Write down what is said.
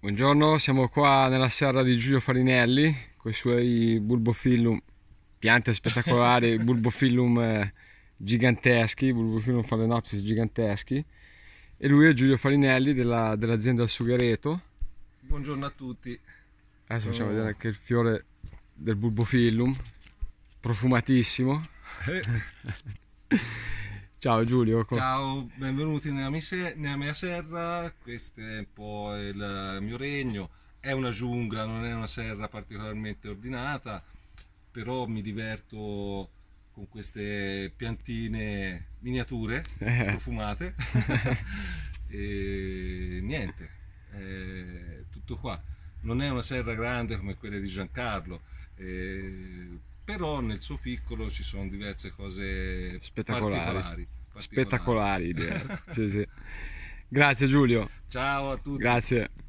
Buongiorno, siamo qua nella serra di Giulio Farinelli con i suoi bulbofillum, piante spettacolari, bulbofillum eh, giganteschi, bulbofillum phalaenopsis giganteschi e lui è Giulio Farinelli della, dell'azienda del Sughereto. Buongiorno a tutti. Adesso facciamo vedere anche il fiore del bulbofillum, profumatissimo. Eh. Ciao Giulio. Ciao, benvenuti nella, mise, nella mia serra, questo è un po' il mio regno, è una giungla, non è una serra particolarmente ordinata, però mi diverto con queste piantine miniature, eh. profumate, e niente, tutto qua. Non è una serra grande come quelle di Giancarlo, eh, però nel suo piccolo ci sono diverse cose spettacolari. Particolari, particolari. Spettacolari, sì, sì. Grazie Giulio. Ciao a tutti. Grazie.